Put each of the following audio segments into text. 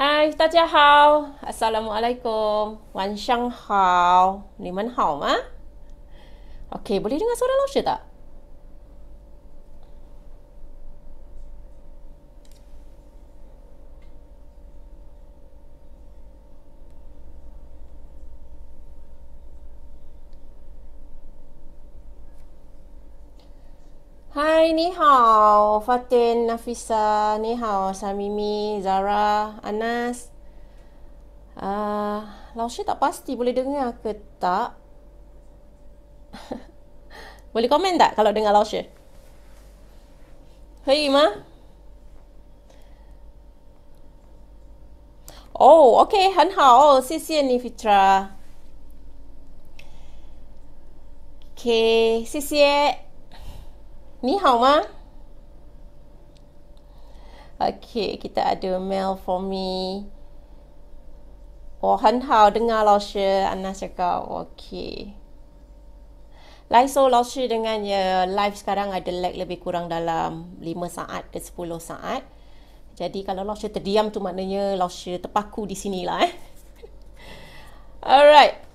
嗨，大家好，Assalamualaikum，晚上好，你们好吗？OK，boleh ah. dengar suara l a u s h e 的。Hai, ni hao. Fatin, Nafisa. Ni hao, Samimi, Zara, Anas. Uh, ah, Lao Shi tak pasti boleh dengar ke tak. boleh komen tak kalau dengar Lao Shi? Hei, Ma. Oh, okay. Han hao. Sisi ni, Fitra. Okay. Sisi. Sisi. Ni hao Okay, kita ada mail for me. Oh, hanhao, dengar lao shi. Anna okay. Like so, dengan ya, live sekarang ada lag lebih kurang dalam lima saat ke sepuluh saat. Jadi kalau lao terdiam tu maknanya lao shi terpaku di sini lah eh. Alright,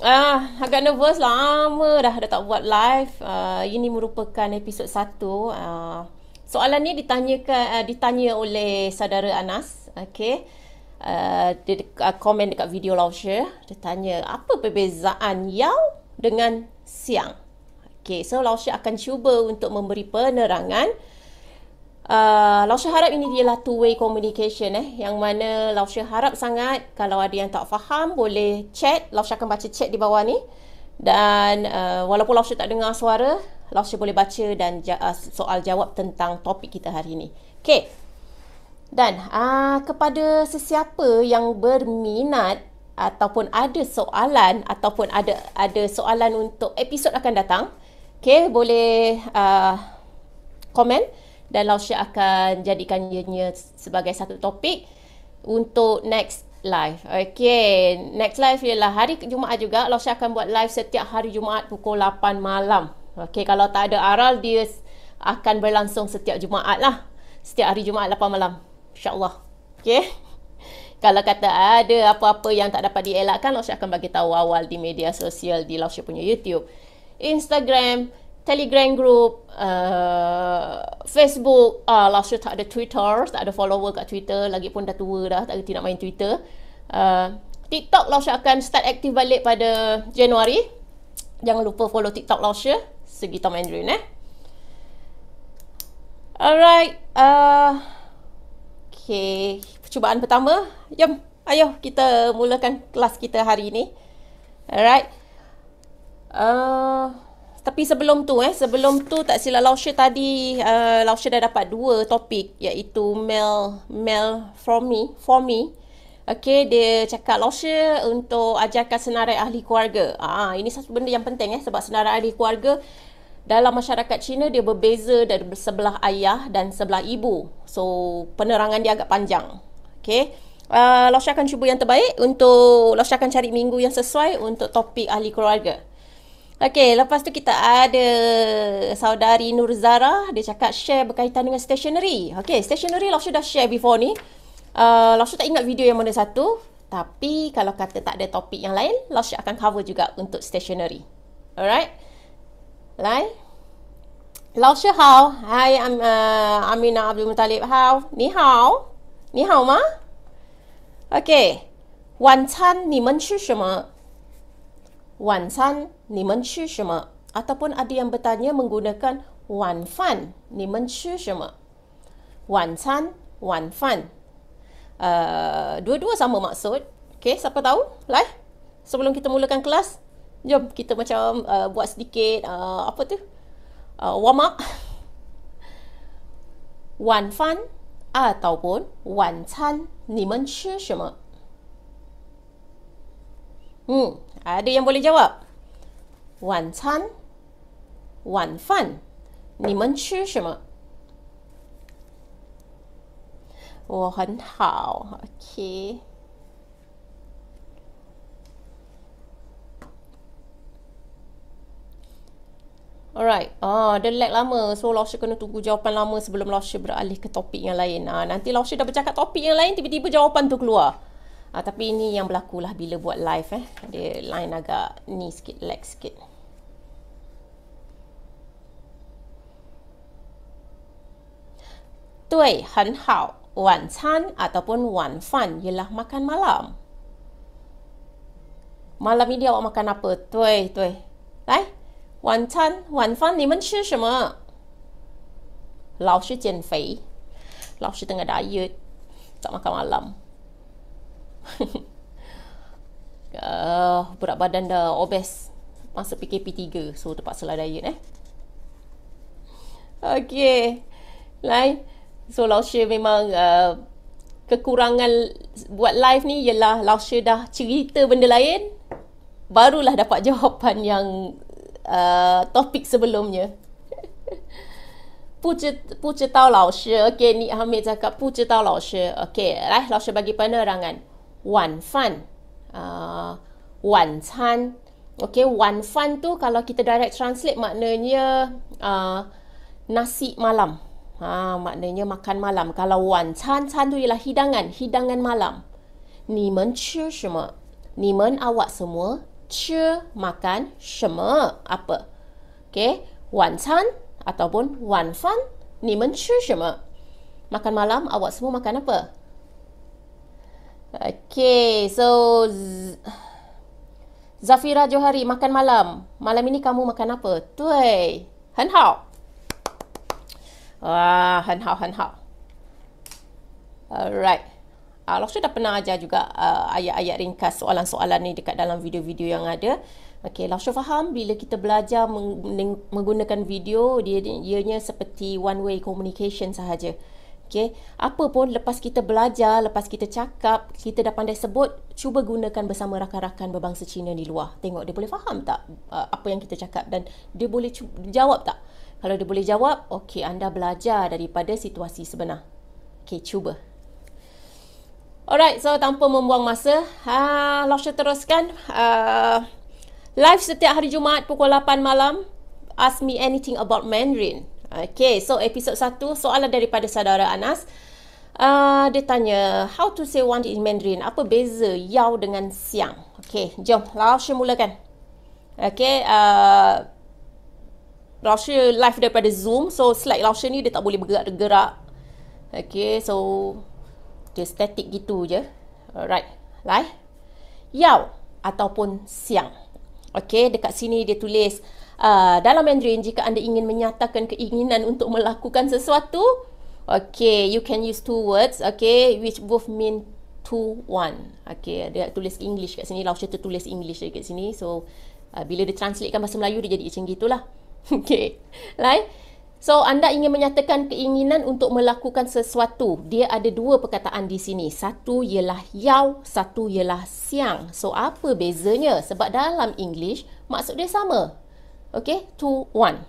uh, agak nervous lah. lama dah dah tak buat live. Uh, ini merupakan episod satu. Uh, soalan ni ditanyakan uh, ditanya oleh saudara Anas. okay. Uh, dia de- uh, komen dekat video launcher, dia tanya apa perbezaan yang dengan siang. Okey, so launcher akan cuba untuk memberi penerangan uh, ah, Lausha harap ini ialah two way communication eh yang mana Lausha harap sangat kalau ada yang tak faham boleh chat Lausha akan baca chat di bawah ni dan uh, walaupun Lausha tak dengar suara Lausha boleh baca dan ja- uh, soal jawab tentang topik kita hari ini okey dan uh, kepada sesiapa yang berminat ataupun ada soalan ataupun ada ada soalan untuk episod akan datang okey boleh uh, komen dan Lausha akan jadikan ianya sebagai satu topik untuk next live. Okay, next live ialah hari Jumaat juga. Lausha akan buat live setiap hari Jumaat pukul 8 malam. Okay, kalau tak ada aral, dia akan berlangsung setiap Jumaat lah. Setiap hari Jumaat 8 malam. InsyaAllah. Okay. Kalau kata ada apa-apa yang tak dapat dielakkan, Lausha akan bagi tahu awal di media sosial di Lausha punya YouTube. Instagram, Telegram group, uh, Facebook, uh, last year tak ada Twitter, tak ada follower kat Twitter, lagi pun dah tua dah, tak nak main Twitter. Uh, TikTok Lausha akan start aktif balik pada Januari. Jangan lupa follow TikTok Lausha. Segi Tom Andrew, eh. Alright. Uh, okay. Percubaan pertama. Yum, Ayo kita mulakan kelas kita hari ini. Alright. Uh, tapi sebelum tu eh sebelum tu tak silap Lausha tadi uh, Lausha dah dapat dua topik iaitu mail mail for me for me Okay, dia cakap Lausha untuk ajarkan senarai ahli keluarga. Ah, ini satu benda yang penting eh sebab senarai ahli keluarga dalam masyarakat Cina dia berbeza dari sebelah ayah dan sebelah ibu. So, penerangan dia agak panjang. Okay. Uh, Lausha akan cuba yang terbaik untuk Lausha akan cari minggu yang sesuai untuk topik ahli keluarga. Okey, lepas tu kita ada saudari Nur Zara. Dia cakap share berkaitan dengan stationery. Okey, stationery Lofsu dah share before ni. Uh, Lofsu tak ingat video yang mana satu. Tapi kalau kata tak ada topik yang lain, Lofsu akan cover juga untuk stationery. Alright? Lai? Lofsu, how? Hi, I'm uh, Amina Abdul Muttalib. How? Ni how? Ni how ma? Okey. Wantan, ni men shi shema? Wan San, ni men shi shima? Ataupun ada yang bertanya menggunakan Wan Fan, ni men shi shima? Wan San, Wan Fan. Uh, dua-dua sama maksud. Okay, siapa tahu? Lai, sebelum kita mulakan kelas, jom kita macam uh, buat sedikit, uh, apa tu? Uh, warm up. Wan Fan ataupun Wan San, ni men shi shima? Hmm, ada yang boleh jawab? Wan chan, wan fan. Ni men chi shema? Wo hen hao, okay. Alright, ah, oh, dia lag lama. So, Lawsha kena tunggu jawapan lama sebelum Lawsha beralih ke topik yang lain. Ah, nanti Lawsha dah bercakap topik yang lain, tiba-tiba jawapan tu keluar. Uh, tapi ini yang berlaku lah bila buat live eh. Dia line agak ni sikit, lag sikit. Tui, han hao. Wan chan ataupun wan fan ialah makan malam. Malam ini awak makan apa? Tui, tui. Lai. Wan chan, wan fan, ni men cia sema? Lao shi jian fei. Lao shi tengah diet. Tak makan malam uh, berat badan dah obes masa PKP 3 so terpaksa lah diet eh Okay lain so Lao memang uh, kekurangan buat live ni ialah Lao dah cerita benda lain barulah dapat jawapan yang uh, topik sebelumnya Puji Puji tahu Lao okay ni Hamid cakap Puji tahu Lao okay lah bagi penerangan 晚饭啊、uh, ah, 晚餐。Okay, tu kalau kita direct translate maknanya uh, nasi malam. Ha, maknanya makan malam. Kalau 晚餐,餐 tu ialah hidangan, hidangan malam. Ni men chi shema? Ni men awak semua chi makan shema apa? Okay, 晚餐 ataupun 晚饭, ni men chi shema? Makan malam awak semua makan apa? Okay, so Zafira Johari makan malam. Malam ini kamu makan apa? Tui, henhao. Wah, henhao, henhao. Alright. Alok ah, sudah pernah ajar juga uh, ayat-ayat ringkas soalan-soalan ni dekat dalam video-video yang ada. Okey, Lasho faham bila kita belajar meng- menggunakan video, dia ianya seperti one way communication sahaja. Okay. Apa pun lepas kita belajar, lepas kita cakap, kita dah pandai sebut, cuba gunakan bersama rakan-rakan berbangsa Cina di luar. Tengok dia boleh faham tak uh, apa yang kita cakap dan dia boleh jawab tak? Kalau dia boleh jawab, okey anda belajar daripada situasi sebenar. Okey, cuba. Alright, so tanpa membuang masa, ha, uh, teruskan. Uh, live setiap hari Jumaat pukul 8 malam. Ask me anything about Mandarin. Okay, so episod satu soalan daripada saudara Anas. Uh, dia tanya, how to say one in Mandarin? Apa beza yau dengan siang? Okay, jom. Laosya mulakan. Okay, uh, ah, Laosya live daripada Zoom. So, slide Laosya ni dia tak boleh bergerak-gerak. Okay, so dia static gitu je. Alright, live. Yau ataupun siang. Okay, dekat sini dia tulis... Ah, dalam Mandarin jika anda ingin menyatakan keinginan untuk melakukan sesuatu, okay, you can use two words, okay, which both mean to one. Okay, dia tulis English kat sini, Lausha tulis English dekat sini. So, uh, bila dia translate bahasa Melayu, dia jadi macam gitulah. okay, right? So, anda ingin menyatakan keinginan untuk melakukan sesuatu. Dia ada dua perkataan di sini. Satu ialah yao, satu ialah siang. So, apa bezanya? Sebab dalam English, maksud dia sama. Okay, to want.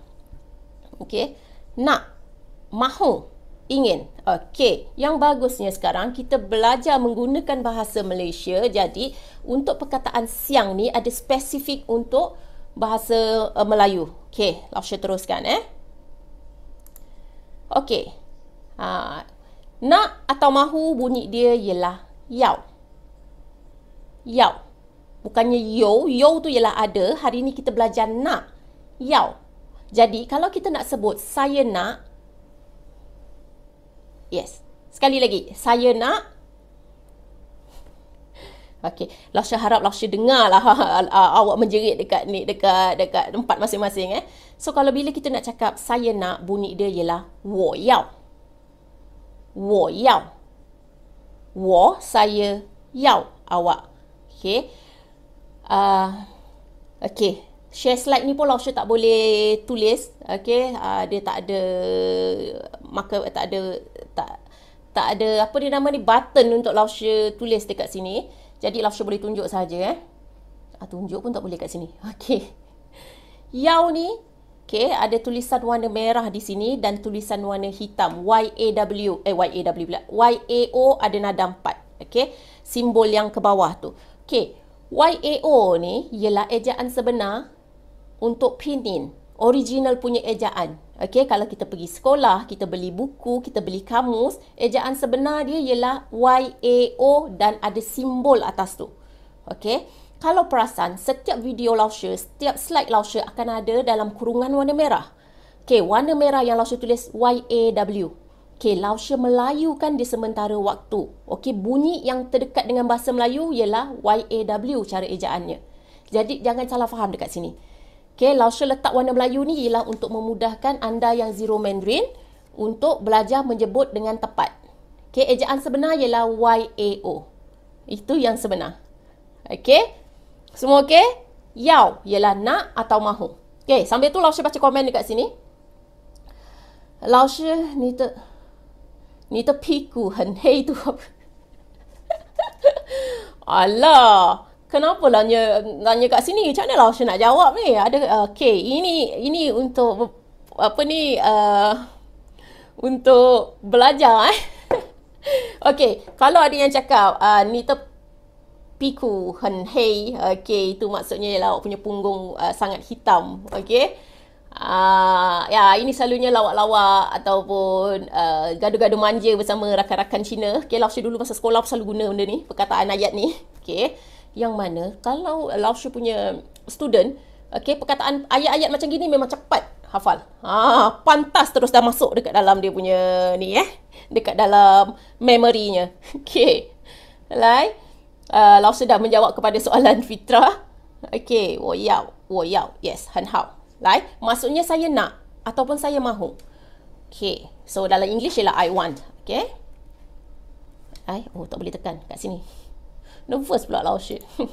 Okay, nak, mahu, ingin. Okay, yang bagusnya sekarang kita belajar menggunakan bahasa Malaysia. Jadi, untuk perkataan siang ni ada spesifik untuk bahasa uh, Melayu. Okay, Lafsha teruskan eh. Okay, ha, nak atau mahu bunyi dia ialah yau. Yau. Bukannya yau, yau tu ialah ada. Hari ni kita belajar nak yau. Jadi kalau kita nak sebut saya nak Yes. Sekali lagi, saya nak Okey, lah, saya harap lah saya dengar lah uh, awak menjerit dekat ni dekat dekat tempat masing-masing eh. So kalau bila kita nak cakap saya nak bunyi dia ialah wo yao. Wo yao. Wo saya yao awak. Okey. Ah uh, okey, share slide ni pun Lawshare tak boleh tulis okey uh, ah, dia tak ada maka tak ada tak tak ada apa dia nama ni button untuk Lawshare tulis dekat sini jadi Lawshare boleh tunjuk saja eh uh, tunjuk pun tak boleh kat sini okey yau ni okey ada tulisan warna merah di sini dan tulisan warna hitam y a w eh y a YAW pula o ada nada 4 okey simbol yang ke bawah tu okey o ni ialah ejaan sebenar untuk pinin original punya ejaan. Okey, kalau kita pergi sekolah, kita beli buku, kita beli kamus, ejaan sebenar dia ialah y a o dan ada simbol atas tu. Okey, kalau perasan, setiap video lausche, setiap slide lausche akan ada dalam kurungan warna merah. Okey, warna merah yang lausche tulis y a YAW. Okey, Lausha melayukan di sementara waktu. Okey, bunyi yang terdekat dengan bahasa Melayu ialah y a w cara ejaannya. Jadi, jangan salah faham dekat sini. Okay, Laosha letak warna Melayu ni ialah untuk memudahkan anda yang zero Mandarin untuk belajar menyebut dengan tepat. Okay, ejaan sebenar ialah YAO. Itu yang sebenar. Okay, semua okay? Yao ialah nak atau mahu. Okay, sambil tu Laosha baca komen dekat sini. Laosha, ni tu... Ni tu piku, hen hei tu apa? Alah! kenapa lah nanya, nanya kat sini macam mana lah nak jawab ni ada okey uh, ini ini untuk apa ni uh, untuk belajar eh okey kalau ada yang cakap uh, ni ter piku hen hey okey itu maksudnya ialah awak punya punggung uh, sangat hitam okey Uh, ya, ini selalunya lawak-lawak ataupun uh, gaduh-gaduh manja bersama rakan-rakan Cina. Okay, Lafsha dulu masa sekolah selalu guna benda ni, perkataan ayat ni. Okay yang mana kalau Lausha punya student okay, perkataan ayat-ayat macam gini memang cepat hafal. Ha pantas terus dah masuk dekat dalam dia punya ni eh dekat dalam memorinya. Okay, Lai like, uh, sudah menjawab kepada soalan Fitra. Okay, wo yao, wo yao. Yes, han hao. Lai, like, maksudnya saya nak ataupun saya mahu. Okay, So dalam English ialah I want. Okay, lai, oh tak boleh tekan kat sini. Nervous pula lah, oh shit.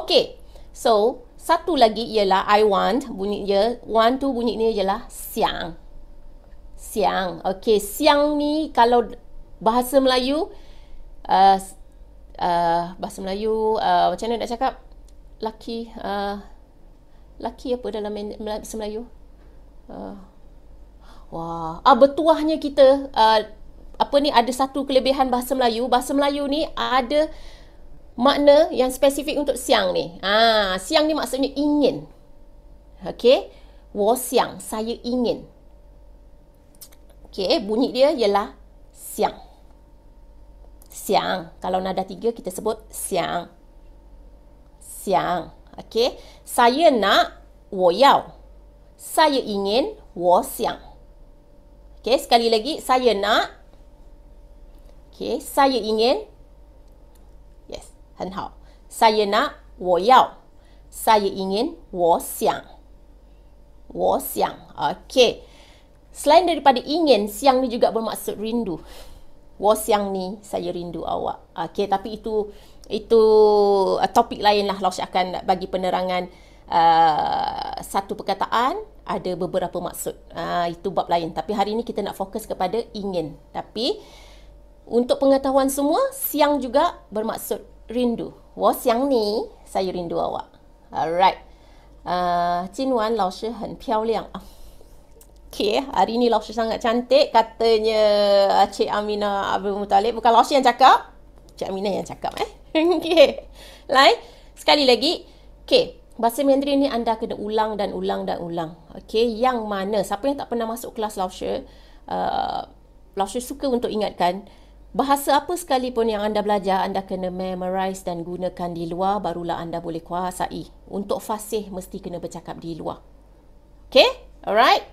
okay, so satu lagi ialah I want, bunyi dia, want tu bunyi ni ialah siang. Siang, okay. Siang ni kalau bahasa Melayu, uh, uh, bahasa Melayu uh, macam mana nak cakap? Laki, uh, laki apa dalam bahasa Melayu? Uh, wah, ah, bertuahnya kita, uh, apa ni ada satu kelebihan bahasa Melayu. Bahasa Melayu ni ada makna yang spesifik untuk siang ni. Ha, siang ni maksudnya ingin. Okey. Wo siang, saya ingin. Okey, bunyi dia ialah siang. Siang. Kalau nada tiga, kita sebut siang. Siang. Okey. Saya nak, wo yao. Saya ingin, wo siang. Okey, sekali lagi, saya nak. Okey, saya ingin, 很好。saya nak，我要；saya ingin，我想。我想，OK。Selain daripada ingin, siang ni juga bermaksud rindu. Wo siang ni, saya rindu awak. Okay, tapi itu itu uh, topik lain lah. Lawsh akan bagi penerangan uh, satu perkataan, ada beberapa maksud. Uh, itu bab lain. Tapi hari ni kita nak fokus kepada ingin. Tapi untuk pengetahuan semua, siang juga bermaksud rindu. Wo xiang ni, saya rindu awak. Alright. Uh, Jin lao shi hen piao liang. Ah. Okay, hari ni lao shi sangat cantik katanya Cik Aminah Abdul Muttalib. Bukan lao shi yang cakap. Cik Aminah yang cakap eh. okay. Lai, sekali lagi. Okay, Bahasa Mandarin ni anda kena ulang dan ulang dan ulang. Okay, yang mana? Siapa yang tak pernah masuk kelas Lausher? Uh, Lausher suka untuk ingatkan. Bahasa apa sekalipun yang anda belajar, anda kena memorize dan gunakan di luar, barulah anda boleh kuasai. Untuk fasih, mesti kena bercakap di luar. Okay? Alright?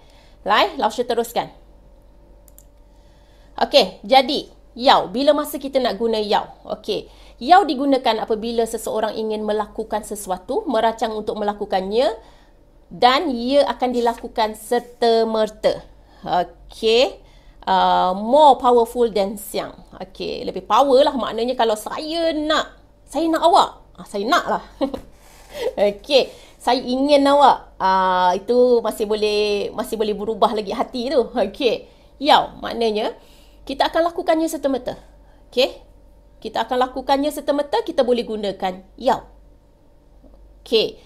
Lai, Lausha teruskan. Okay, jadi, yau. Bila masa kita nak guna yau? Okay. Yau digunakan apabila seseorang ingin melakukan sesuatu, merancang untuk melakukannya, dan ia akan dilakukan serta-merta. Okay. Uh, more powerful than siang. Okay, lebih power lah maknanya kalau saya nak, saya nak awak. Ah, saya nak lah. okay, saya ingin awak. Ah, itu masih boleh masih boleh berubah lagi hati tu. Okay, yau maknanya kita akan lakukannya serta Okay, kita akan lakukannya serta kita boleh gunakan yau. Okay,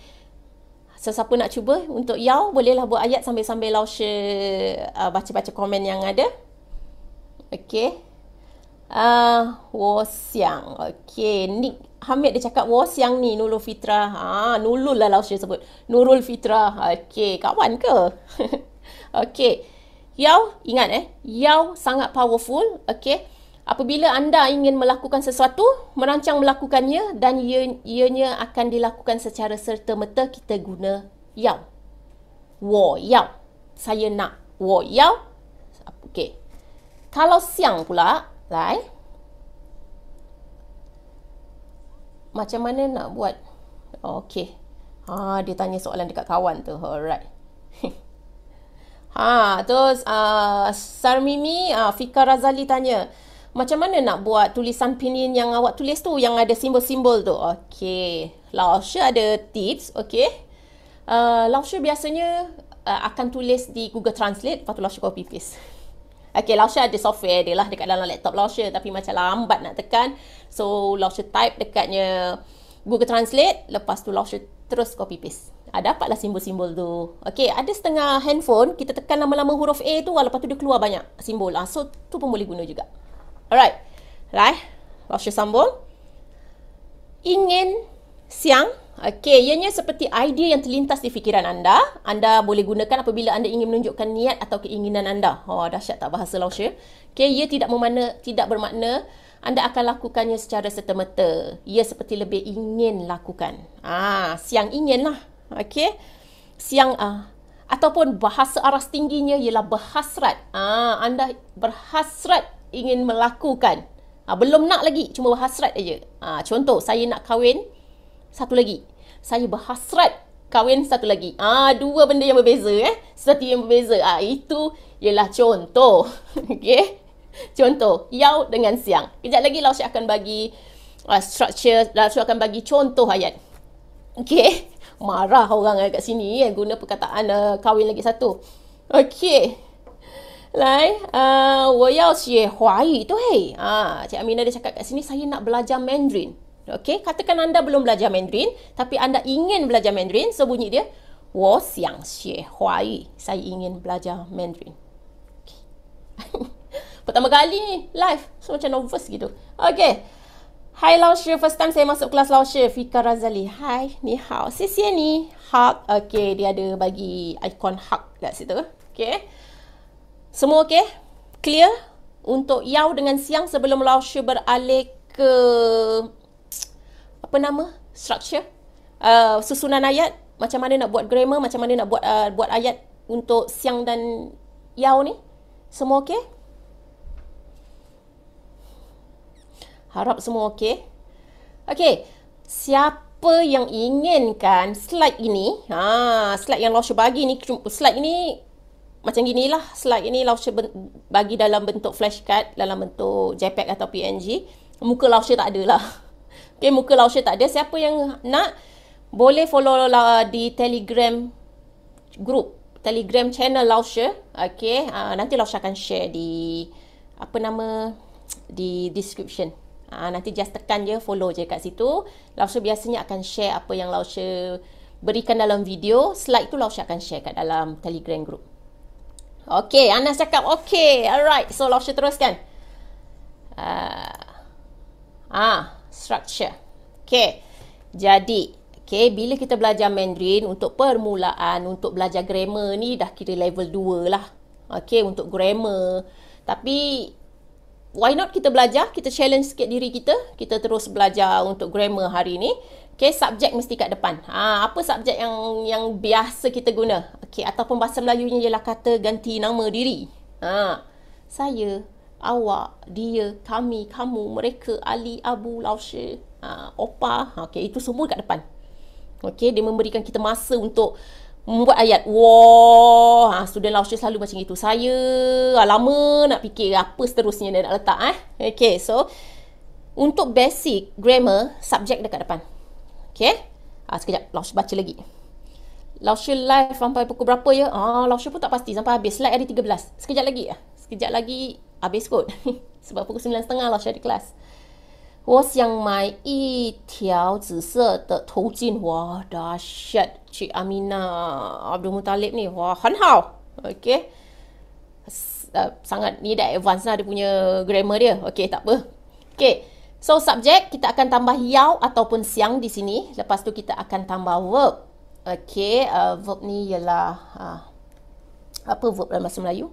Sesiapa nak cuba untuk yau bolehlah buat ayat sambil-sambil lawsha uh, baca-baca komen yang ada. Okay. Uh, ah, Wo Okay. ni Hamid dia cakap Wo ni Nurul Fitra. Ha, ah, Nurul lah lah saya sebut. Nurul Fitra. Okay. Kawan ke? okay. Yau, ingat eh. Yau sangat powerful. Okay. Apabila anda ingin melakukan sesuatu, merancang melakukannya dan ia, ianya akan dilakukan secara serta-merta kita guna yau. Wo yau. Saya nak wo yau. Okay. Kalau siang pula, lai. Macam mana nak buat? Okey. Ha, dia tanya soalan dekat kawan tu. Alright. ha, terus uh, Sarmimi, uh, Fika Razali tanya. Macam mana nak buat tulisan pinin yang awak tulis tu yang ada simbol-simbol tu? Okey. Lausha ada tips. Okey. Uh, Lausha biasanya uh, akan tulis di Google Translate. Lepas tu Lausha copy paste. Okay, Lausha ada software dia lah dekat dalam laptop Lausha tapi macam lambat nak tekan. So, Lausha type dekatnya Google Translate. Lepas tu Lausha terus copy paste. Ha, dapatlah simbol-simbol tu. Okay, ada setengah handphone. Kita tekan lama-lama huruf A tu. walaupun tu dia keluar banyak simbol. Ha, so, tu pun boleh guna juga. Alright. Right. Lausha sambung. Ingin siang. Okey, ianya seperti idea yang terlintas di fikiran anda. Anda boleh gunakan apabila anda ingin menunjukkan niat atau keinginan anda. Oh, dahsyat tak bahasa launch ya? Okey, ia tidak memana, tidak bermakna anda akan lakukannya secara serta Ia seperti lebih ingin lakukan. Ah, siang ingin lah. Okey. Siang ah. Ataupun bahasa aras tingginya ialah berhasrat. Ah, anda berhasrat ingin melakukan. Ah, belum nak lagi, cuma berhasrat aja. Ah, contoh, saya nak kahwin satu lagi. Saya berhasrat kahwin satu lagi. Ah, dua benda yang berbeza eh. Satu yang berbeza. Ah, itu ialah contoh. Okey. Contoh yau dengan siang. Kejap lagi lah saya akan bagi uh, structure, lah saya akan bagi contoh ayat. Okey. Marah orang eh, kat sini eh, guna perkataan uh, kahwin lagi satu. Okey. Lai, uh, ah, wo yao xie huai tu hei. Ah, Cik Amina dia cakap kat sini saya nak belajar Mandarin. Okey, katakan anda belum belajar Mandarin tapi anda ingin belajar Mandarin, so bunyi dia 我想学华语. Saya ingin belajar Mandarin. Okay. Pertama kali ni live, so macam nervous gitu. Okey. Hi Lao Shi, first time saya masuk kelas Lao Shi, Fika Razali. Hi, ni hao. si ni, hug. Okey, dia ada bagi ikon hug kat situ. Okey. Semua okey? Clear? Untuk Yau dengan Siang sebelum Lao Shi beralih ke apa nama structure uh, susunan ayat macam mana nak buat grammar macam mana nak buat uh, buat ayat untuk siang dan yao ni semua okey harap semua okey okey siapa yang inginkan slide ini ha slide yang Lawsha bagi ni slide ini macam ginilah slide ini Lawsha bagi dalam bentuk flashcard dalam bentuk jpeg atau png muka Lawsha tak ada lah Okay, muka Lausha tak ada. Siapa yang nak, boleh follow lah di Telegram group. Telegram channel Lausha. Okay, uh, nanti Lausha akan share di, apa nama, di description. Uh, nanti just tekan je, follow je kat situ. Lausha biasanya akan share apa yang Lausha berikan dalam video. Slide tu Lausha akan share kat dalam Telegram group. Okay, Anas cakap okay. Alright, so Lausha teruskan. Ah, uh, ah, structure. okay. Jadi, okay. bila kita belajar Mandarin untuk permulaan, untuk belajar grammar ni dah kira level 2 lah. Okay, untuk grammar. Tapi why not kita belajar, kita challenge sikit diri kita, kita terus belajar untuk grammar hari ni. Okay, subjek mesti kat depan. Ha, apa subjek yang yang biasa kita guna? Okay, ataupun bahasa Melayunya ialah kata ganti nama diri. Ha, saya awak, dia, kami, kamu, mereka, Ali, Abu, Lausha, uh, Opa. Ha, okay, itu semua dekat depan. Okay, dia memberikan kita masa untuk membuat ayat. Wah, ha, student Lausha selalu macam itu. Saya ha, lama nak fikir apa seterusnya dia nak letak. Eh? Okay, so untuk basic grammar, subjek dekat depan. Okay, ha, ah, sekejap Lausha baca lagi. Lausha live sampai pukul berapa ya? Ah, Lausha pun tak pasti sampai habis. Slide hari 13. Sekejap lagi ya. Sekejap lagi habis kot. Sebab pukul 9.30 lah saya di kelas. Wasyang mai i tiao zi se de tou jin. Wah, dahsyat. Cik Amina Abdul Muttalib ni. Wah, han hao. Okay. Eh, sangat ni dah advance lah dia punya grammar dia. Okay, tak apa. Okay. So, subjek kita akan tambah yao ataupun siang di sini. Lepas tu kita akan tambah verb. Okay, uh, eh, verb ni ialah... Uh, apa verb dalam bahasa Melayu?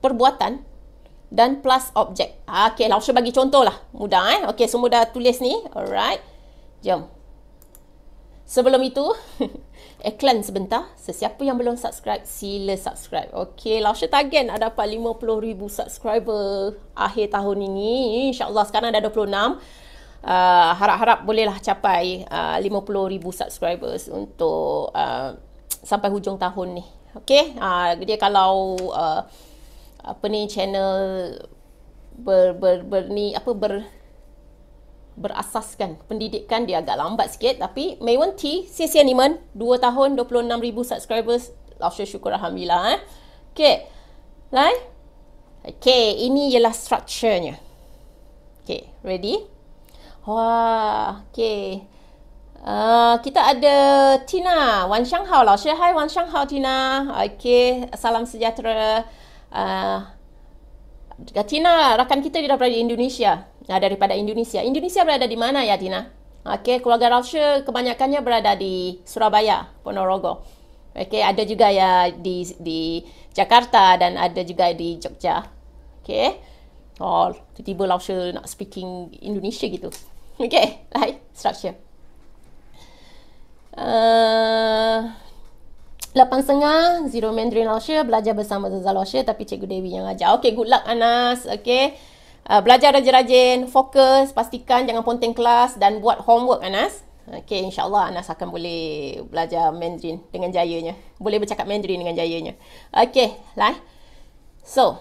perbuatan dan plus objek. Ah, okey, langsung bagi contoh lah. Mudah eh. Okey, semua dah tulis ni. Alright. Jom. Sebelum itu, iklan sebentar. Sesiapa yang belum subscribe, sila subscribe. Okey, Lausha tagen ada dapat 50,000 subscriber akhir tahun ini. InsyaAllah sekarang ada 26. Uh, harap-harap bolehlah capai ah, uh, 50,000 subscribers untuk uh, sampai hujung tahun ni. Okey, uh, dia kalau... Uh, apa ni channel ber ber ber ni apa ber berasaskan pendidikan dia agak lambat sikit tapi Maywon T since animan 2 tahun 26000 subscribers lawsyur syukur alhamdulillah eh. Okey. Lai. Okey, ini ialah structurenya. Okey, ready? Wah, okey. Uh, kita ada Tina, Wan Shanghao, Lao Hai, Wan Shanghao Tina. Okey, salam sejahtera uh, Tina rakan kita daripada Indonesia Nah, daripada Indonesia Indonesia berada di mana ya Tina okey keluarga Rasha kebanyakannya berada di Surabaya Ponorogo okey ada juga ya di di Jakarta dan ada juga di Jogja okey Oh, tiba-tiba Lausha nak speaking Indonesia gitu. Okay, right, structure. Uh, 8.30, Zero Mandarin Lausia, belajar bersama Zazal Lausia tapi Cikgu Dewi yang ajar. Okay, good luck Anas. Okay, uh, belajar rajin-rajin, fokus, pastikan jangan ponteng kelas dan buat homework Anas. Okay, insyaAllah Anas akan boleh belajar Mandarin dengan jayanya. Boleh bercakap Mandarin dengan jayanya. Okay, lah. So,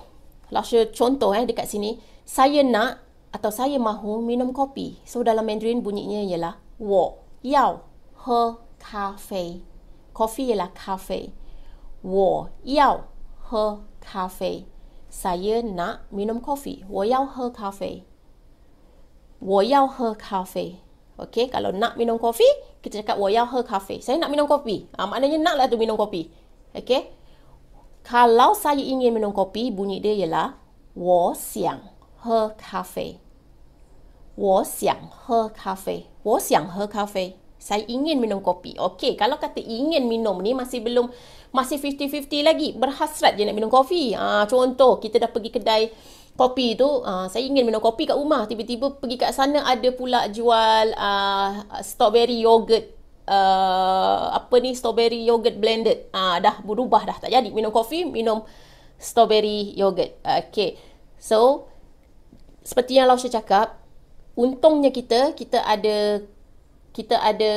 Lausia contoh eh, dekat sini. Saya nak atau saya mahu minum kopi. So, dalam Mandarin bunyinya ialah 我要喝咖啡。Wo, yao, he, coffee 啦，咖啡。我要喝咖啡。Saya nak minum kopi. 我要喝咖啡。我要喝咖啡。Okay, kalau nak minum kopi, kita cakap 我要喝咖啡。Saya nak minum kopi. Ah, maknanya nak lah tu minum kopi. Okay. Kalau saya ingin minum kopi, bunyi dia ialah 我想喝咖啡。我想喝咖啡。我想喝咖啡。咖啡 saya ingin minum kopi. Okey, kalau kata ingin minum ni masih belum masih 50-50 lagi. Berhasrat je nak minum kopi. ha, contoh kita dah pergi kedai kopi tu, ha, saya ingin minum kopi kat rumah. Tiba-tiba pergi kat sana ada pula jual uh, strawberry yogurt Uh, apa ni strawberry yogurt blended uh, dah berubah dah tak jadi minum kopi minum strawberry yogurt Okey. so seperti yang Lausha cakap untungnya kita kita ada kita ada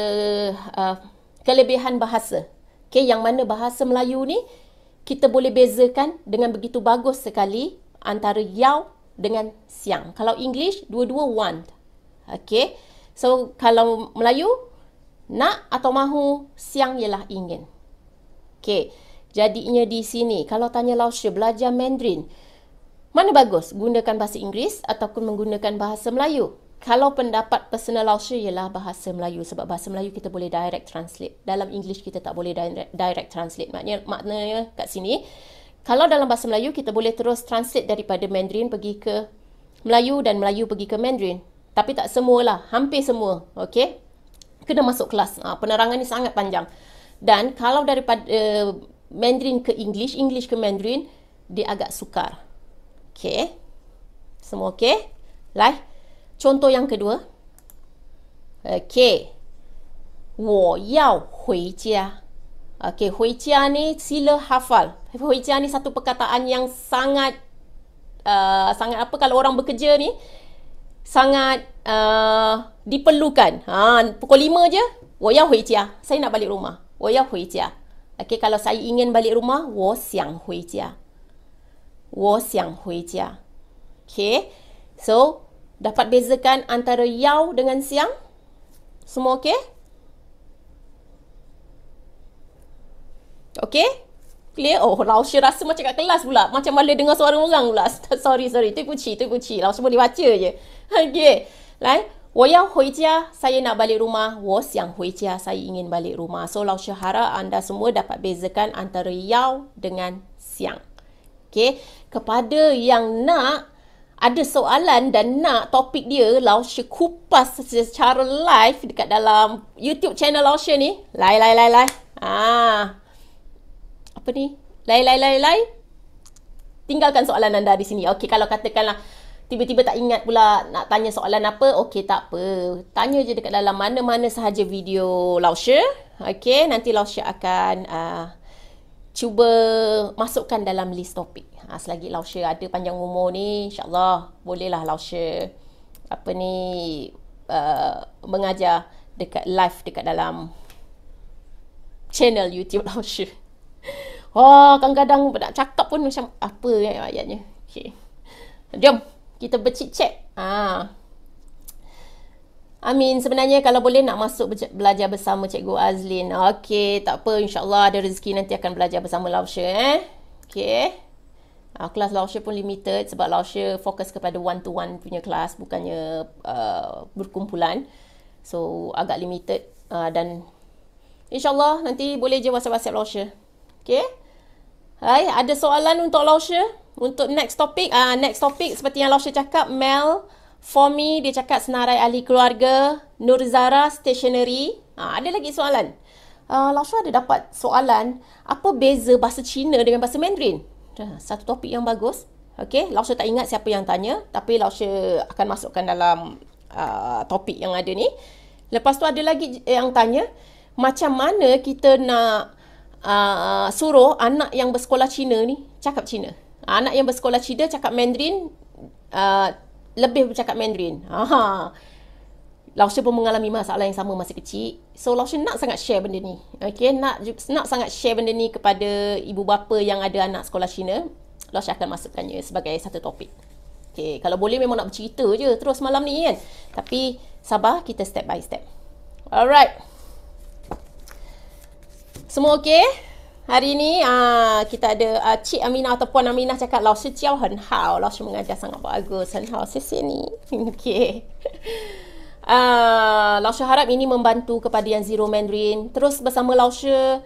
uh, kelebihan bahasa. Okay, yang mana bahasa Melayu ni kita boleh bezakan dengan begitu bagus sekali antara yau dengan siang. Kalau English, dua-dua want. okay. So, kalau Melayu, nak atau mahu, siang ialah ingin. Okay, Jadinya di sini, kalau tanya Lausha, belajar Mandarin, mana bagus? Gunakan bahasa Inggeris ataupun menggunakan bahasa Melayu? kalau pendapat personal Lausher ialah bahasa Melayu sebab bahasa Melayu kita boleh direct translate. Dalam English kita tak boleh direct, direct translate. Maknanya maknanya kat sini kalau dalam bahasa Melayu kita boleh terus translate daripada Mandarin pergi ke Melayu dan Melayu pergi ke Mandarin. Tapi tak semualah, hampir semua. okay Kena masuk kelas. Ha, penerangan ni sangat panjang. Dan kalau daripada uh, Mandarin ke English, English ke Mandarin dia agak sukar. okay Semua okay Like Contoh yang kedua. Okey. 我要回家。Okey, 回家 ni sila hafal. 回家 ni satu perkataan yang sangat uh, sangat apa kalau orang bekerja ni sangat uh, diperlukan. Ha, pukul 5 je, 我要回家. Saya nak balik rumah. 我要回家. Okey, kalau saya ingin balik rumah, 我想回家.我想回家. Okey. So, Dapat bezakan antara yau dengan siang? Semua okey? Okey? Clear? Oh, Lausha rasa macam kat kelas pula. Macam boleh dengar suara orang pula. sorry, sorry. itu kuci, itu kuci. Lausha boleh baca je. Okey. Lai. Wo yang hui jia, saya nak balik rumah. Wo siang hui jia, saya ingin balik rumah. So, Lausha harap anda semua dapat bezakan antara yau dengan siang. Okey. Kepada yang nak, ada soalan dan nak topik dia Lausha kupas secara live dekat dalam YouTube channel Lausha ni. Lai lai lai lai. Ah. Apa ni? Lai lai lai lai. Tinggalkan soalan anda di sini. Okey, kalau katakanlah tiba-tiba tak ingat pula nak tanya soalan apa, okey tak apa. Tanya je dekat dalam mana-mana sahaja video Lausha. Okey, nanti Lausha akan uh, cuba masukkan dalam list topik ha, selagi lausha ada panjang umur ni insyaallah bolehlah lausha apa ni uh, mengajar dekat live dekat dalam channel YouTube lausha oh kadang-kadang nak cakap pun macam apa ya ayatnya okey jom kita bercicit ha Amin. Sebenarnya kalau boleh nak masuk belajar bersama Cikgu Azlin. Okey, tak apa. InsyaAllah ada rezeki nanti akan belajar bersama Lausha. Eh? Okey. Uh, kelas Lausha pun limited sebab Lausha fokus kepada one-to-one punya kelas bukannya uh, berkumpulan. So agak limited uh, dan insyaAllah nanti boleh je whatsapp-whatsapp Lausha. Okay. Hai, ada soalan untuk Lausha? Untuk next topic, ah uh, next topic seperti yang Lausha cakap, Mel, for me, dia cakap senarai ahli keluarga, Nur Zara, stationery. uh, ada lagi soalan? Uh, Lausha ada dapat soalan, apa beza bahasa Cina dengan bahasa Mandarin? satu topik yang bagus. Okey, Lausha tak ingat siapa yang tanya, tapi Lausha akan masukkan dalam uh, topik yang ada ni. Lepas tu ada lagi yang tanya, macam mana kita nak uh, suruh anak yang bersekolah Cina ni cakap Cina? Anak yang bersekolah Cina cakap Mandarin uh, lebih bercakap Mandarin. Ha. Uh-huh. Lausha pun mengalami masalah yang sama masa kecil. So Lausha nak sangat share benda ni. Okay, nak nak sangat share benda ni kepada ibu bapa yang ada anak sekolah Cina. Lausha akan masukkannya sebagai satu topik. Okay, kalau boleh memang nak bercerita je terus malam ni kan. Tapi sabar, kita step by step. Alright. Semua okay? Hari ni uh, kita ada uh, Cik Aminah atau Puan Aminah cakap Lausha ciao, henhao. Lausha mengajar sangat bagus, henhao. Sesini. Okay. Okay. Uh, Lausha harap ini membantu kepada yang zero Mandarin. Terus bersama Lausha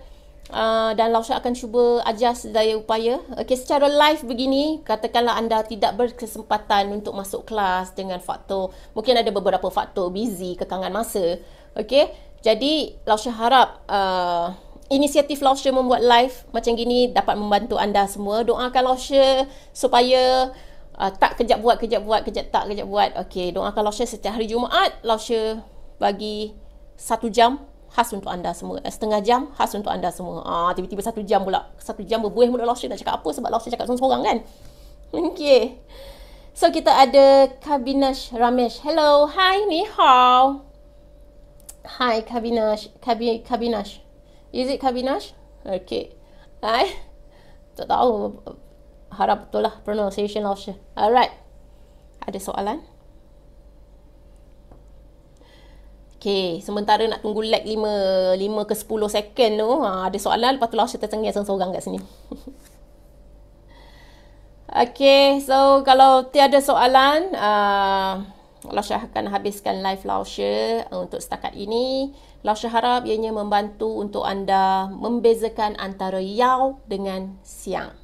uh, dan Lausha akan cuba adjust daya upaya. Okey, secara live begini, katakanlah anda tidak berkesempatan untuk masuk kelas dengan faktor mungkin ada beberapa faktor busy, kekangan masa. Okey. Jadi Lausha harap uh, inisiatif Lausha membuat live macam gini dapat membantu anda semua. Doakan Lausha supaya uh, tak kejap buat, kejap buat, kejap tak, kejap buat. Okey, doakan Lausha setiap hari Jumaat. Lausha bagi satu jam khas untuk anda semua. Eh, setengah jam khas untuk anda semua. Ah, tiba-tiba satu jam pula. Satu jam berbuih mulut Lausha nak cakap apa sebab Lausha cakap seorang-seorang kan? Okey. So, kita ada Kabinash Ramesh. Hello. Hi, ni how? Hi, Kabinash. Kabi, Kabinash. Is it Kabinash? Okay. Hi. Tak tahu harap betul lah pronunciation she. Alright. Ada soalan? Okay, sementara nak tunggu lag 5, 5 ke 10 second tu, ha, ada soalan lepas tu Alsha tertengah seorang-seorang kat sini. okay, so kalau tiada soalan, uh, Alsha akan habiskan live Alsha uh, untuk setakat ini. Alsha harap ianya membantu untuk anda membezakan antara yao dengan siang.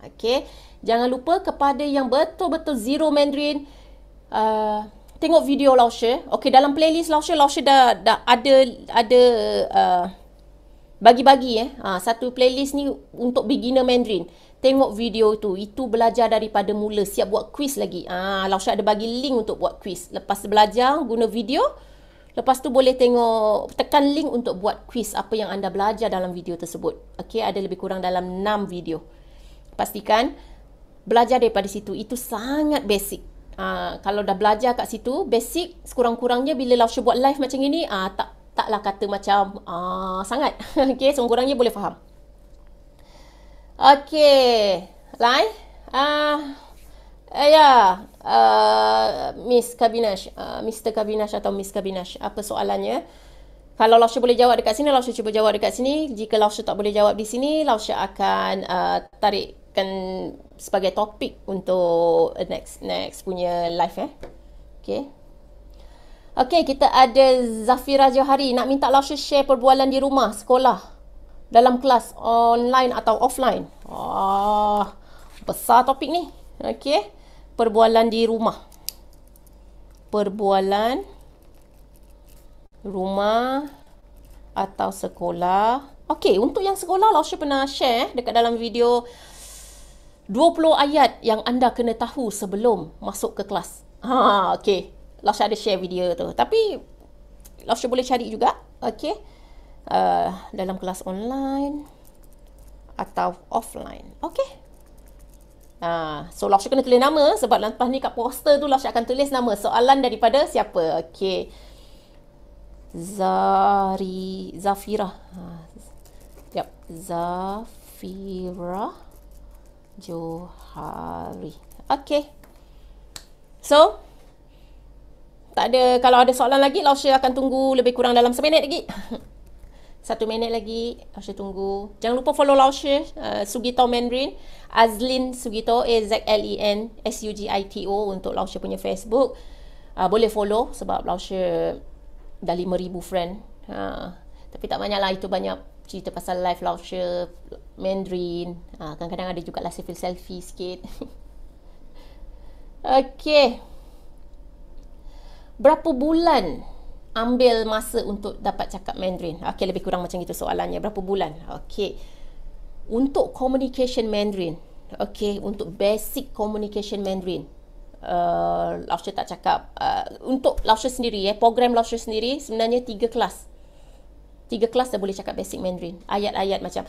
Okay. Jangan lupa kepada yang betul-betul zero mandarin. Uh, tengok video Lausha. Okay dalam playlist Lausha, Lausha dah, dah ada ada uh, bagi-bagi eh. Ha, satu playlist ni untuk beginner mandarin. Tengok video tu. Itu belajar daripada mula. Siap buat quiz lagi. Ah, ha, Lausha ada bagi link untuk buat quiz. Lepas belajar guna video. Lepas tu boleh tengok, tekan link untuk buat quiz apa yang anda belajar dalam video tersebut. Okay, ada lebih kurang dalam 6 video pastikan belajar daripada situ itu sangat basic. Ha, kalau dah belajar kat situ basic sekurang-kurangnya bila Lausha buat live macam ini ha, tak taklah kata macam ah sangat. Okey, sekurang-kurangnya boleh faham. Okey. lain. Ah uh, ya, uh, Miss Kabinash, uh, Mr Kabinash atau Miss Kabinash, apa soalannya? Kalau Lausha boleh jawab dekat sini, Lausha cuba jawab dekat sini. Jika Lausha tak boleh jawab di sini, Lausha akan uh, tarik akan sebagai topik untuk next next punya live eh. Okay. Okay, kita ada Zafira Johari. Nak minta Lasha share perbualan di rumah, sekolah. Dalam kelas online atau offline. Oh, besar topik ni. Okay. Perbualan di rumah. Perbualan rumah atau sekolah. Okay, untuk yang sekolah, Lasha pernah share dekat dalam video 20 ayat yang anda kena tahu sebelum masuk ke kelas. Ha, okay. Lafsha ada share video tu. Tapi, Lafsha boleh cari juga. Okay. Uh, dalam kelas online atau offline. Okay. Uh, so, Lafsha kena tulis nama sebab lepas ni kat poster tu Lafsha akan tulis nama soalan daripada siapa. Okay. Zari, Zafira. Ha, yep. Zafira. Zafira. Johari. Okay. So, tak ada, kalau ada soalan lagi, Lausha akan tunggu lebih kurang dalam seminit lagi. Satu minit lagi, Lausha tunggu. Jangan lupa follow Lausha, uh, Sugito Mandarin. Azlin Sugito, A-Z-L-E-N-S-U-G-I-T-O untuk Lausha punya Facebook. Uh, boleh follow sebab Lausha dah 5,000 friend. Ha. Tapi tak banyak lah, itu banyak cerita pasal live Lausha. Mandarin. Uh, kadang-kadang ada juga lah selfie selfie sikit. okay. Berapa bulan ambil masa untuk dapat cakap Mandarin? Okay, lebih kurang macam itu soalannya. Berapa bulan? Okay. Untuk communication Mandarin. Okay, untuk basic communication Mandarin. Uh, Lausher tak cakap uh, Untuk Lausher sendiri eh, Program Lausher sendiri Sebenarnya tiga kelas Tiga kelas dah boleh cakap basic Mandarin Ayat-ayat macam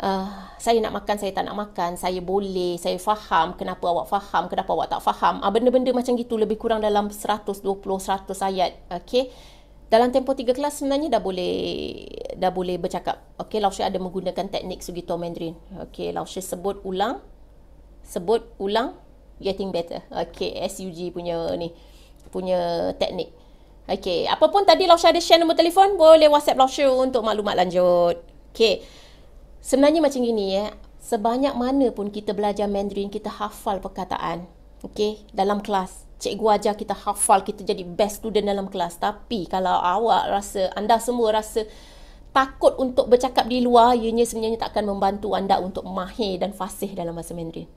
uh, saya nak makan, saya tak nak makan, saya boleh, saya faham, kenapa awak faham, kenapa awak tak faham. Uh, benda-benda macam gitu lebih kurang dalam 120-100 ayat. Okay? Dalam tempoh tiga kelas sebenarnya dah boleh dah boleh bercakap. Okay, Lao Shi ada menggunakan teknik Sugito Mandarin. Okay, Lao Shi sebut ulang. Sebut ulang. Getting better. Okay, SUG punya ni. Punya teknik. Okay, apapun tadi Lao Shi ada share nombor telefon, boleh WhatsApp Lao Shi untuk maklumat lanjut. Okay. Sebenarnya macam gini ya. Sebanyak mana pun kita belajar Mandarin, kita hafal perkataan. Okey, dalam kelas. Cikgu ajar kita hafal, kita jadi best student dalam kelas. Tapi kalau awak rasa, anda semua rasa takut untuk bercakap di luar, ianya sebenarnya tak akan membantu anda untuk mahir dan fasih dalam bahasa Mandarin.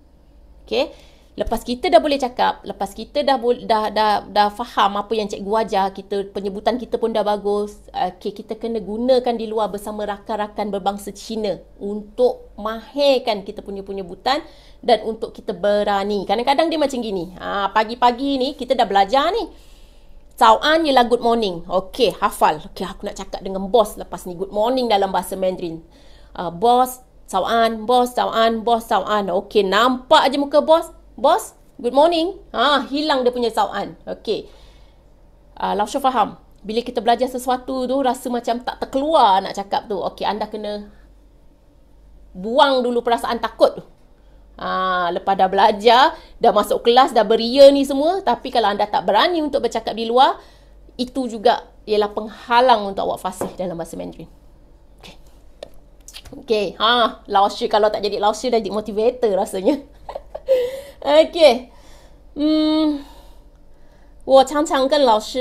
Okey, Lepas kita dah boleh cakap, lepas kita dah dah dah dah faham apa yang cikgu ajar, kita penyebutan kita pun dah bagus. Okey, eh, kita kena gunakan di luar bersama rakan-rakan berbangsa Cina untuk mahirkan kita punya penyebutan dan untuk kita berani. Kadang-kadang dia macam gini. Ha, pagi-pagi ni kita dah belajar ni. Cao an ialah good morning. Okey, hafal. Okey, aku nak cakap dengan bos lepas ni good morning dalam bahasa Mandarin. Uh, bos, cao bos, cao bos, cao an. Okey, nampak aje muka bos, Boss, good morning. Ha, hilang dia punya sawan. Okay. Uh, ah, Langsung faham. Bila kita belajar sesuatu tu, rasa macam tak terkeluar nak cakap tu. Okay, anda kena buang dulu perasaan takut tu. Ha, lepas dah belajar, dah masuk kelas, dah beria ni semua. Tapi kalau anda tak berani untuk bercakap di luar, itu juga ialah penghalang untuk awak fasih dalam bahasa Mandarin. Okay, ha, lost you. Kalau tak jadi lost you, dah jadi motivator rasanya. okay. Hmm. Wo chang chang gen kan lao shi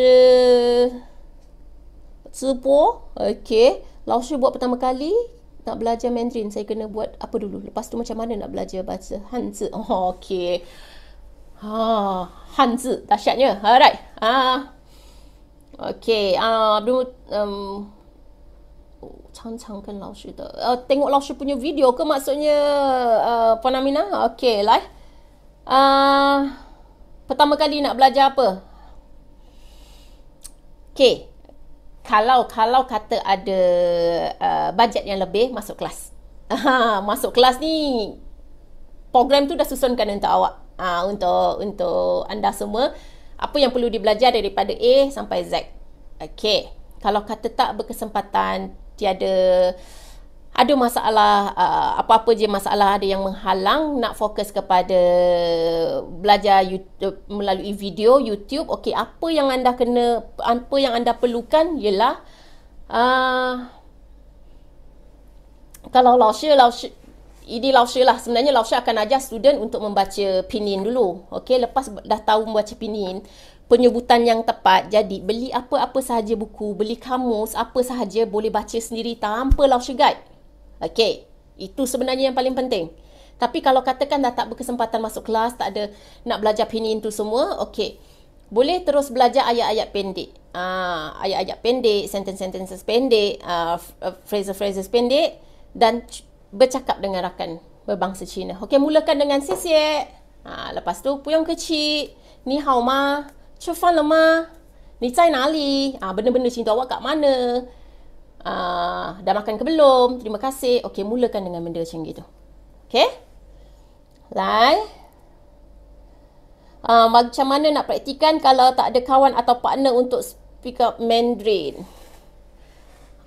zibo. Okay. Lao shi buat pertama kali nak belajar Mandarin, saya kena buat apa dulu? Lepas tu macam mana nak belajar baca Hanzi? Oh, okay. Ha, ah, Hanzi, dahsyatnya. Alright. Ha. Ah. Okay. Ah, um, cancang kan lau cerita. Uh, tengok lau punya video ke maksudnya uh, Puan Amina? Okay lah. Eh. Uh, pertama kali nak belajar apa? Okay. Kalau kalau kata ada uh, bajet yang lebih, masuk kelas. Uh, masuk kelas ni program tu dah susunkan untuk awak. Uh, untuk untuk anda semua. Apa yang perlu dibelajar daripada A sampai Z. Okay. Kalau kata tak berkesempatan, tiada ada masalah uh, apa-apa je masalah ada yang menghalang nak fokus kepada belajar YouTube, melalui video YouTube okey apa yang anda kena apa yang anda perlukan ialah uh, kalau lawsha lawsha ini lawsha lah sebenarnya lawsha akan ajar student untuk membaca pinin dulu okey lepas dah tahu membaca pinin penyebutan yang tepat. Jadi beli apa-apa sahaja buku, beli kamus, apa sahaja boleh baca sendiri tanpa love guide. Okey, itu sebenarnya yang paling penting. Tapi kalau katakan dah tak berkesempatan masuk kelas, tak ada nak belajar pinyin itu semua, okey. Boleh terus belajar ayat-ayat pendek. Uh, ayat-ayat pendek, sentence-sentences pendek, uh, phrases-phrases pendek dan bercakap dengan rakan berbangsa Cina. Okey, mulakan dengan sisi. Ha, lepas tu, puyong kecil. Ni hao ma? Cho fan lama, nali. Ah, benda cinta awak kat mana? Ah, dah makan ke belum? Terima kasih. Okey, mulakan dengan benda macam gitu. Okey? Lai. Ah, macam mana nak praktikan kalau tak ada kawan atau partner untuk speak up Mandarin?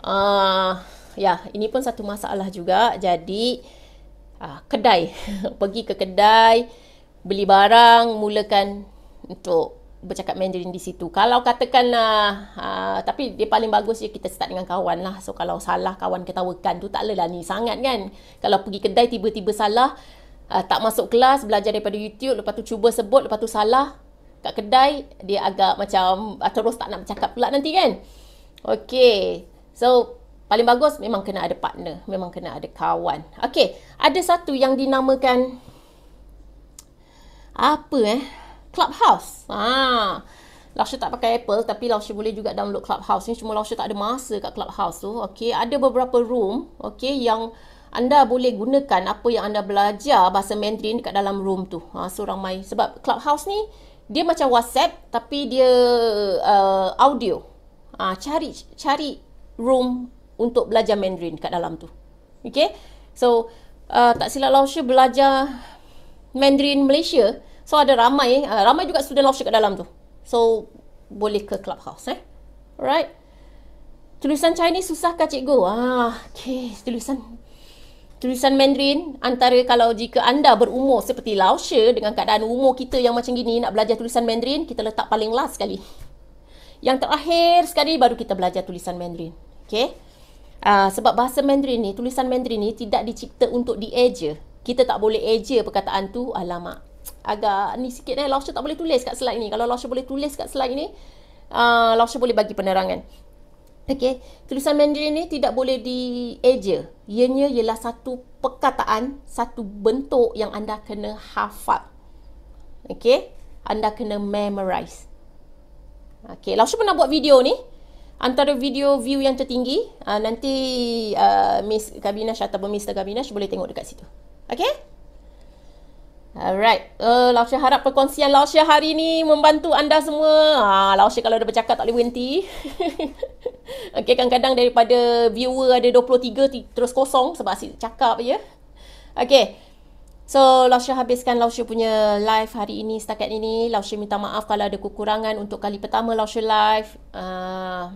Ah, ya, ini pun satu masalah juga. Jadi, ah, kedai. Pergi ke kedai, beli barang, mulakan untuk bercakap Mandarin di situ. Kalau katakan uh, uh, tapi dia paling bagus je kita start dengan kawan lah. So kalau salah kawan ketawakan tu tak lah ni sangat kan. Kalau pergi kedai tiba-tiba salah uh, tak masuk kelas belajar daripada YouTube lepas tu cuba sebut lepas tu salah kat kedai dia agak macam uh, terus tak nak bercakap pula nanti kan. Okay. So paling bagus memang kena ada partner. Memang kena ada kawan. Okay. Ada satu yang dinamakan apa eh? Clubhouse. Ha. Lausha tak pakai Apple tapi Lausha boleh juga download Clubhouse. Ini cuma Lausha tak ada masa kat Clubhouse tu. Okey, ada beberapa room, okey, yang anda boleh gunakan apa yang anda belajar bahasa Mandarin dekat dalam room tu. Ha, so ramai. Sebab Clubhouse ni, dia macam WhatsApp tapi dia uh, audio. Ha, cari cari room untuk belajar Mandarin kat dalam tu. Okey? So, uh, tak silap Lausha belajar Mandarin Malaysia, So ada ramai eh, uh, ramai juga student lounge kat dalam tu. So boleh ke clubhouse eh. Alright. Tulisan Chinese susah ke cikgu? Ah, okay. Tulisan tulisan Mandarin antara kalau jika anda berumur seperti Lao dengan keadaan umur kita yang macam gini nak belajar tulisan Mandarin, kita letak paling last sekali. Yang terakhir sekali baru kita belajar tulisan Mandarin. Okay. Uh, sebab bahasa Mandarin ni, tulisan Mandarin ni tidak dicipta untuk dieja. Kita tak boleh eja perkataan tu, alamak agak ni sikit eh Lausha tak boleh tulis kat slide ni kalau Lausha boleh tulis kat slide ni uh, ah, Lausha boleh bagi penerangan Okey, tulisan Mandarin ni tidak boleh dieja. Ianya ialah satu perkataan, satu bentuk yang anda kena hafal. Okey, anda kena memorize. Okey, Lausha pernah buat video ni. Antara video view yang tertinggi, uh, nanti uh, Miss Gabinash ataupun Mr. Gabinash boleh tengok dekat situ. Okey? Alright, uh, eh, Lausha harap perkongsian Lausha hari ni membantu anda semua. Ha, Lausha kalau ada bercakap tak boleh berhenti. okay, kadang-kadang daripada viewer ada 23 terus kosong sebab asyik cakap ya. Okay, so Lausha habiskan Lausha punya live hari ini setakat ini. Lausha minta maaf kalau ada kekurangan untuk kali pertama Lausha live uh,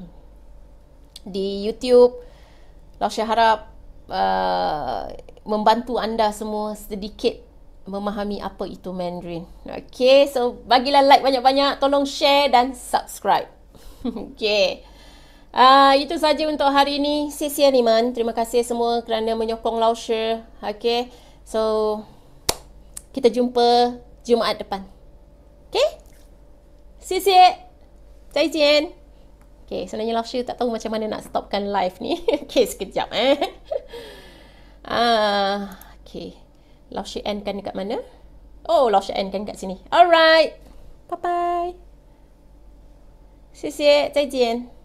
di YouTube. Lausha harap uh, membantu anda semua sedikit memahami apa itu Mandarin. Okay, so bagilah like banyak-banyak, tolong share dan subscribe. okay. Uh, itu saja untuk hari ini. Sisi Animan, terima kasih semua kerana menyokong Lausher. Okay, so kita jumpa Jumaat depan. Okay? Sisi, Zai jian. Okay, sebenarnya Lausher tak tahu macam mana nak stopkan live ni. okay, sekejap eh. Ah, uh, okay. Love she end kan dekat mana? Oh, love she end kan dekat sini. Alright. Bye-bye. 谢谢，再见。谢谢